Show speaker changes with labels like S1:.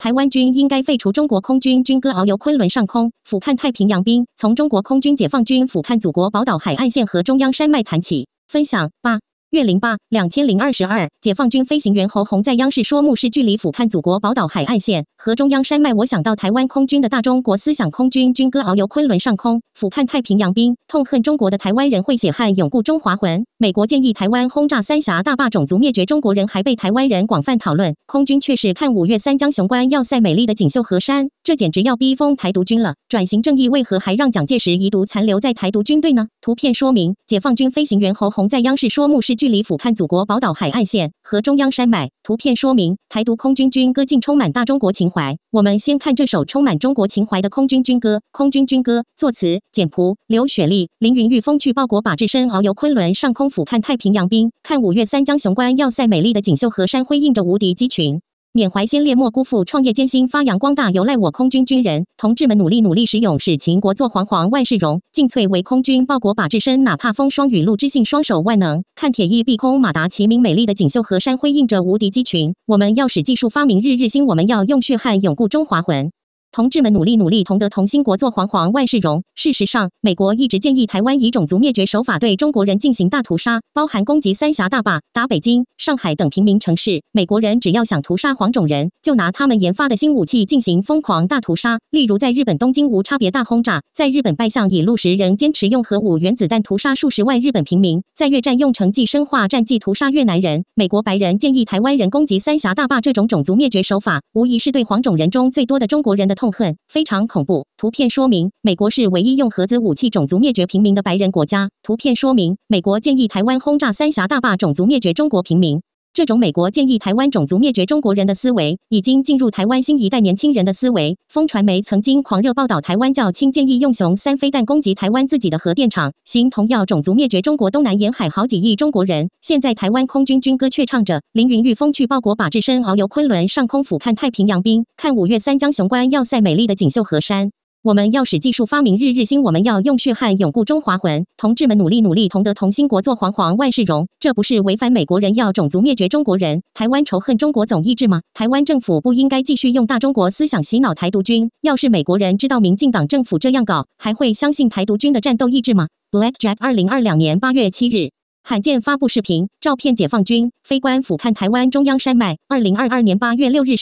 S1: 台湾军应该废除中国空军军歌《遨游昆仑上空，俯瞰太平洋滨》，从中国空军解放军俯瞰祖国宝岛海岸线和中央山脉谈起，分享八。月零八两千零二十二，解放军飞行员侯洪在央视说：“目视距离俯瞰祖国宝岛海岸线和中央山脉，我想到台湾空军的大中国思想，空军军歌遨游昆仑上空，俯瞰太平洋滨，痛恨中国的台湾人会血汗永固中华魂。”美国建议台湾轰炸三峡大坝，种族灭绝中国人，还被台湾人广泛讨论。空军却是看五月三江雄关要塞，美丽的锦绣河山。这简直要逼疯台独军了！转型正义为何还让蒋介石遗毒残留在台独军队呢？图片说明：解放军飞行员侯洪在央视说：“目视距离俯瞰祖国宝岛海岸线和中央山脉。”图片说明：台独空军军歌竟充满大中国情怀。我们先看这首充满中国情怀的空军军歌。空军军歌作词：简朴，刘雪莉。凌云御风去报国，把志身遨游昆仑上空俯瞰太平洋滨，看五岳三江雄关要塞，美丽的锦绣河山辉映着无敌机群。缅怀先烈，莫辜负创业艰辛，发扬光大，有赖我空军军人同志们努力努力，使勇使秦国做皇皇万世荣，尽瘁为空军报国把志深，哪怕风霜雨露知性，双手万能。看铁翼碧空，马达齐鸣，美丽的锦绣河山辉映着无敌机群。我们要使技术发明日日新，我们要用血汗永固中华魂。同志们，努力努力，同德同心，国作煌煌，万事荣。事实上，美国一直建议台湾以种族灭绝手法对中国人进行大屠杀，包含攻击三峡大坝、打北京、上海等平民城市。美国人只要想屠杀黄种人，就拿他们研发的新武器进行疯狂大屠杀，例如在日本东京无差别大轰炸，在日本败相已露时仍坚持用核武原子弹屠杀数十万日本平民，在越战用城绩生化战绩屠杀越南人。美国白人建议台湾人攻击三峡大坝，这种种族灭绝手法，无疑是对黄种人中最多的中国人的。痛恨非常恐怖。图片说明，美国是唯一用核子武器种族灭绝平民的白人国家。图片说明，美国建议台湾轰炸三峡大坝，种族灭绝中国平民。这种美国建议台湾种族灭绝中国人的思维，已经进入台湾新一代年轻人的思维。风传媒曾经狂热报道台湾教青建议用“雄三”飞弹攻击台湾自己的核电厂，新同样种族灭绝中国东南沿海好几亿中国人。现在台湾空军军歌却唱着：“凌云御风去报国，把志身遨游昆仑上空，俯瞰太平洋滨，看五月三江雄关要塞，美丽的锦绣河山。”我们要使技术发明日日新，我们要用血汗永固中华魂。同志们，努力努力，同德同心，国作煌煌，万事荣。这不是违反美国人要种族灭绝中国人，台湾仇恨中国总意志吗？台湾政府不应该继续用大中国思想洗脑台独军。要是美国人知道民进党政府这样搞，还会相信台独军的战斗意志吗？Black Jack 二零二两年八月七日，罕见发布视频照片，解放军飞官俯瞰台湾中央山脉。二零二二年八月六日。